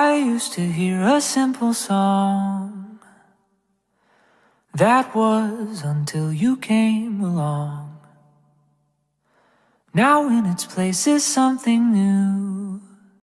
I used to hear a simple song That was until you came along Now in its place is something new